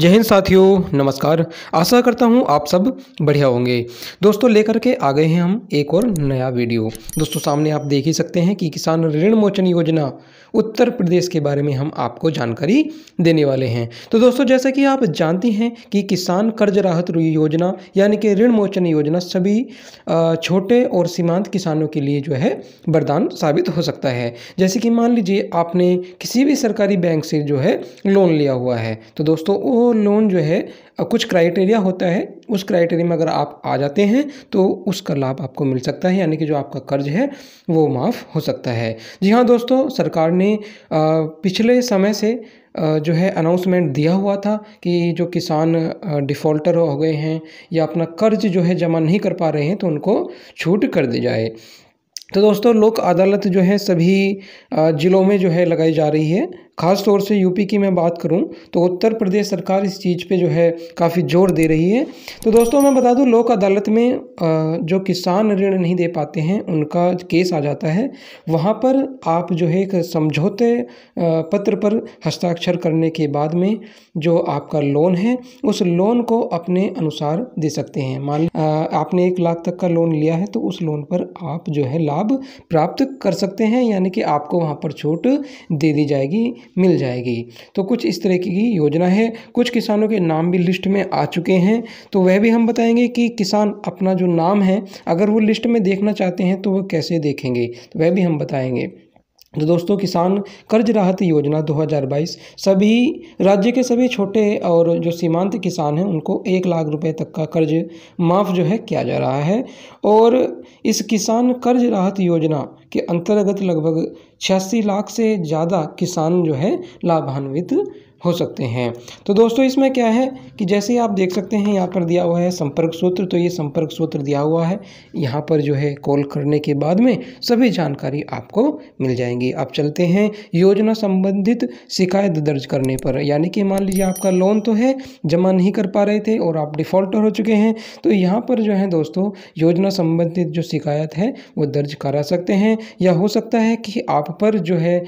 जय हिंद साथियों नमस्कार आशा करता हूँ आप सब बढ़िया होंगे दोस्तों लेकर के आ गए हैं हम एक और नया वीडियो दोस्तों सामने आप देख ही सकते हैं कि किसान ऋण मोचन योजना उत्तर प्रदेश के बारे में हम आपको जानकारी देने वाले हैं तो दोस्तों जैसा कि आप जानती हैं कि किसान कर्ज राहत योजना यानी कि ऋण मोचन योजना सभी छोटे और सीमांत किसानों के लिए जो है वरदान साबित हो सकता है जैसे कि मान लीजिए आपने किसी भी सरकारी बैंक से जो है लोन लिया हुआ है तो दोस्तों लोन जो है कुछ क्राइटेरिया होता है उस क्राइटेरिया में अगर आप आ जाते हैं तो उसका लाभ आपको मिल सकता है यानी कि जो आपका कर्ज है वो माफ़ हो सकता है जी हाँ दोस्तों सरकार ने पिछले समय से जो है अनाउंसमेंट दिया हुआ था कि जो किसान डिफ़ॉल्टर हो गए हैं या अपना कर्ज जो है जमा नहीं कर पा रहे हैं तो उनको छूट कर दी जाए तो दोस्तों लोक अदालत जो है सभी ज़िलों में जो है लगाई जा रही है ख़ास तौर से यूपी की मैं बात करूं तो उत्तर प्रदेश सरकार इस चीज़ पे जो है काफ़ी जोर दे रही है तो दोस्तों मैं बता दूं लोक अदालत में जो किसान ऋण नहीं दे पाते हैं उनका केस आ जाता है वहाँ पर आप जो है एक समझौते पत्र पर हस्ताक्षर करने के बाद में जो आपका लोन है उस लोन को अपने अनुसार दे सकते हैं मान आपने एक लाख तक का लोन लिया है तो उस लोन पर आप जो है लाभ प्राप्त कर सकते हैं यानी कि आपको वहाँ पर छूट दे दी जाएगी मिल जाएगी तो कुछ इस तरह की योजना है कुछ किसानों के नाम भी लिस्ट में आ चुके हैं तो वह भी हम बताएंगे कि किसान अपना जो नाम है अगर वो लिस्ट में देखना चाहते हैं तो वह कैसे देखेंगे तो वह भी हम बताएंगे तो दोस्तों किसान कर्ज राहत योजना 2022 सभी राज्य के सभी छोटे और जो सीमांत किसान हैं उनको एक लाख रुपए तक का कर्ज माफ़ जो है किया जा रहा है और इस किसान कर्ज राहत योजना के अंतर्गत लगभग छियासी लाख से ज़्यादा किसान जो है लाभान्वित हो सकते हैं तो दोस्तों इसमें क्या है कि जैसे आप देख सकते हैं यहाँ पर दिया हुआ है संपर्क सूत्र तो ये संपर्क सूत्र दिया हुआ है यहाँ पर जो है कॉल करने के बाद में सभी जानकारी आपको मिल जाएंगी आप चलते हैं योजना संबंधित शिकायत दर्ज करने पर यानी कि मान लीजिए आपका लोन तो है जमा नहीं कर पा रहे थे और आप डिफ़ॉल्टर हो चुके हैं तो यहाँ पर जो है दोस्तों योजना संबंधित जो शिकायत है वो दर्ज करा सकते हैं या हो सकता है कि आप पर जो है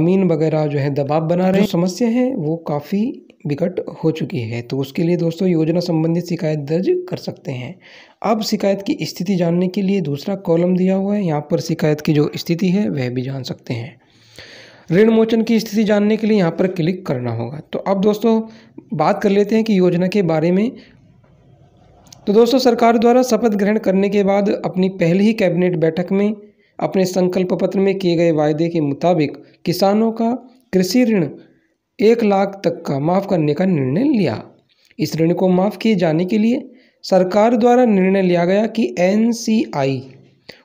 अमीन वगैरह जो है दबाव बना रहे समस्या है वो काफ़ी विकट हो चुकी है तो उसके लिए दोस्तों योजना संबंधित शिकायत दर्ज कर सकते हैं अब शिकायत की स्थिति जानने के लिए दूसरा कॉलम दिया हुआ है यहाँ पर शिकायत की जो स्थिति है वह भी जान सकते हैं ऋण मोचन की स्थिति जानने के लिए यहाँ पर क्लिक करना होगा तो अब दोस्तों बात कर लेते हैं कि योजना के बारे में तो दोस्तों सरकार द्वारा शपथ ग्रहण करने के बाद अपनी पहली ही कैबिनेट बैठक में अपने संकल्प पत्र में किए गए वायदे के मुताबिक किसानों का कृषि ऋण एक लाख तक का माफ़ करने का निर्णय लिया इस ऋण को माफ़ किए जाने के लिए सरकार द्वारा निर्णय लिया गया कि एन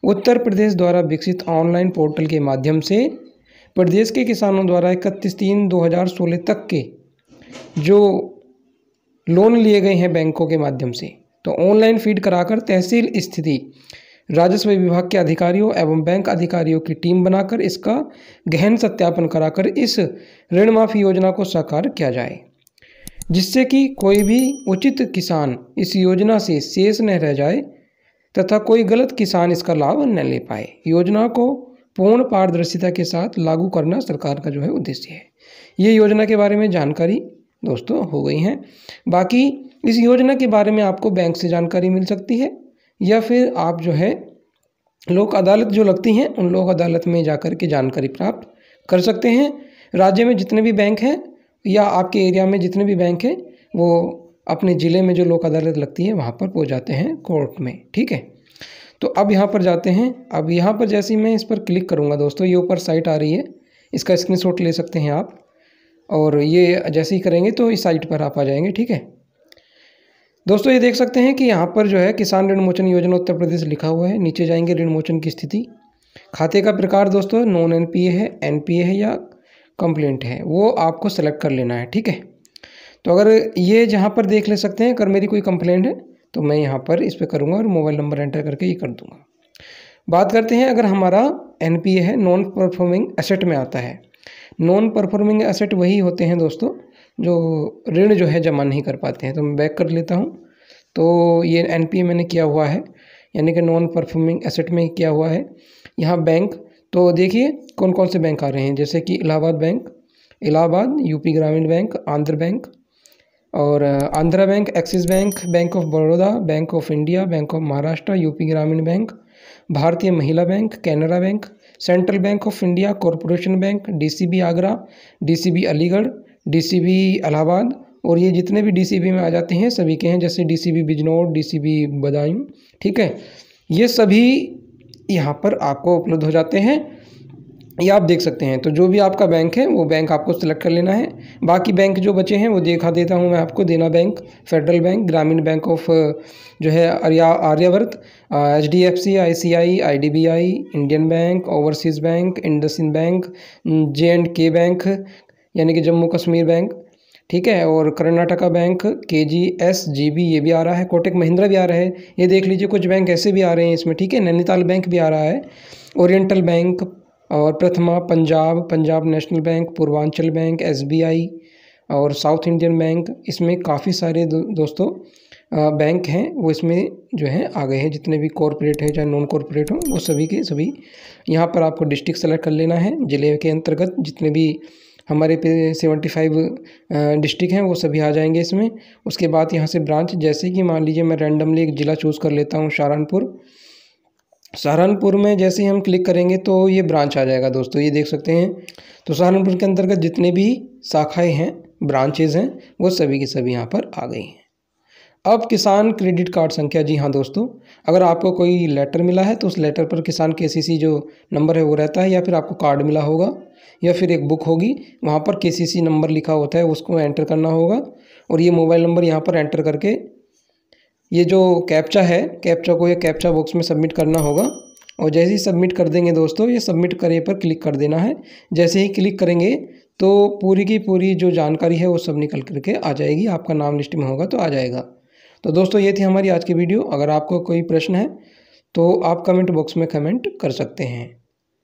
उत्तर प्रदेश द्वारा विकसित ऑनलाइन पोर्टल के माध्यम से प्रदेश के किसानों द्वारा इकतीस तीन दो तक के जो लोन लिए गए हैं बैंकों के माध्यम से तो ऑनलाइन फीड कराकर तहसील स्थिति राजस्व विभाग के अधिकारियों एवं बैंक अधिकारियों की टीम बनाकर इसका गहन सत्यापन कराकर इस ऋण माफी योजना को साकार किया जाए जिससे कि कोई भी उचित किसान इस योजना से शेष न रह जाए तथा कोई गलत किसान इसका लाभ न ले पाए योजना को पूर्ण पारदर्शिता के साथ लागू करना सरकार का जो है उद्देश्य है ये योजना के बारे में जानकारी दोस्तों हो गई हैं बाकी इस योजना के बारे में आपको बैंक से जानकारी मिल सकती है या फिर आप जो है लोक अदालत जो लगती हैं उन लोक अदालत में जा कर के जानकारी प्राप्त कर सकते हैं राज्य में जितने भी बैंक हैं या आपके एरिया में जितने भी बैंक हैं वो अपने ज़िले में जो लोक अदालत लगती है वहाँ पर पहुँच जाते हैं कोर्ट में ठीक है तो अब यहाँ पर जाते हैं अब यहाँ पर जैसे ही मैं इस पर क्लिक करूँगा दोस्तों ये ऊपर साइट आ रही है इसका स्क्रीनशॉट ले सकते हैं आप और ये जैसे ही करेंगे तो इस साइट पर आप आ जाएंगे ठीक है दोस्तों ये देख सकते हैं कि यहाँ पर जो है किसान ऋण मोचन योजना उत्तर प्रदेश लिखा हुआ है नीचे जाएंगे ऋण मोचन की स्थिति खाते का प्रकार दोस्तों नॉन एन है एन है या कंप्लेंट है वो आपको सेलेक्ट कर लेना है ठीक है तो अगर ये जहाँ पर देख ले सकते हैं अगर मेरी कोई कंप्लेंट है तो मैं यहाँ पर इस पर करूँगा और मोबाइल नंबर एंटर करके ये कर दूँगा बात करते हैं अगर हमारा एन है नॉन परफॉर्मिंग एसेट में आता है नॉन परफॉर्मिंग एसेट वही होते हैं दोस्तों जो ऋण जो है जमा नहीं कर पाते हैं तो मैं बैक कर लेता हूँ तो ये एन मैंने किया हुआ है यानी कि नॉन परफॉर्मिंग एसेट में किया हुआ है यहाँ बैंक तो देखिए कौन कौन से बैंक आ रहे हैं जैसे कि Allahabad Bank Allahabad UP Gramin Bank Andhra Bank और Andhra Bank Axis Bank Bank of Baroda Bank of India Bank of Maharashtra UP Gramin Bank Bharatiya Mahila Bank Canara Bank Central Bank of India Corporation Bank D Agra D Aligarh DCB Allahabad और ये जितने भी डीसीबी में आ जाते हैं सभी के हैं जैसे डीसीबी बिजनौर डीसीबी बदायूं ठीक है ये सभी यहाँ पर आपको उपलब्ध हो जाते हैं ये आप देख सकते हैं तो जो भी आपका बैंक है वो बैंक आपको सेलेक्ट कर लेना है बाकी बैंक जो बचे हैं वो देखा देता हूँ मैं आपको Dena Bank Federal Bank Gramin Bank of जो है Arya Aryavart H D F C I C I I D B I Indian Bank Overseas Bank IndusInd Bank J and K Bank यानी कि जम्मू कश्मीर बैंक ठीक है और कर्नाटका बैंक के जी एस जी बी ये भी आ रहा है कोटक महिंद्रा भी आ रहा है ये देख लीजिए कुछ बैंक ऐसे भी आ रहे हैं इसमें ठीक है नैनीताल बैंक भी आ रहा है ओरिएंटल बैंक और Prathama Punjab Punjab National Bank Purvanchal Bank SBI और साउथ इंडियन बैंक इसमें काफ़ी सारे दो, दोस्तों आ, बैंक हैं वो इसमें जो है आ गए हैं जितने भी कॉरपोरेट हैं चाहे नॉन कॉरपोरेट हों वो सभी के सभी यहाँ पर आपको डिस्ट्रिक्ट सेलेक्ट कर लेना है ज़िले के अंतर्गत जितने भी हमारे पे सेवेंटी फाइव डिस्ट्रिक्ट हैं वो सभी आ जाएंगे इसमें उसके बाद यहाँ से ब्रांच जैसे कि मान लीजिए मैं रैंडमली एक ज़िला चूज़ कर लेता हूँ सहारनपुर सहारनपुर में जैसे ही हम क्लिक करेंगे तो ये ब्रांच आ जाएगा दोस्तों ये देख सकते हैं तो सहारनपुर के अंतर्गत जितने भी शाखाएँ हैं ब्रांचेज़ हैं वो सभी की सभी यहाँ पर आ गई हैं अब किसान क्रेडिट कार्ड संख्या जी हाँ दोस्तों अगर आपको कोई लेटर मिला है तो उस लेटर पर किसान के जो नंबर है वो रहता है या फिर आपको कार्ड मिला होगा या फिर एक बुक होगी वहाँ पर के नंबर लिखा होता है उसको एंटर करना होगा और ये मोबाइल नंबर यहाँ पर एंटर करके ये जो कैप्चा है कैप्चा को ये कैप्चा बॉक्स में सबमिट करना होगा और जैसे ही सबमिट कर देंगे दोस्तों ये सबमिट करे पर क्लिक कर देना है जैसे ही क्लिक करेंगे तो पूरी की पूरी जो जानकारी है वो सब निकल करके आ जाएगी आपका नाम लिस्ट में होगा तो आ जाएगा तो दोस्तों ये थी हमारी आज की वीडियो अगर आपको कोई प्रश्न है तो आप कमेंट बॉक्स में कमेंट कर सकते हैं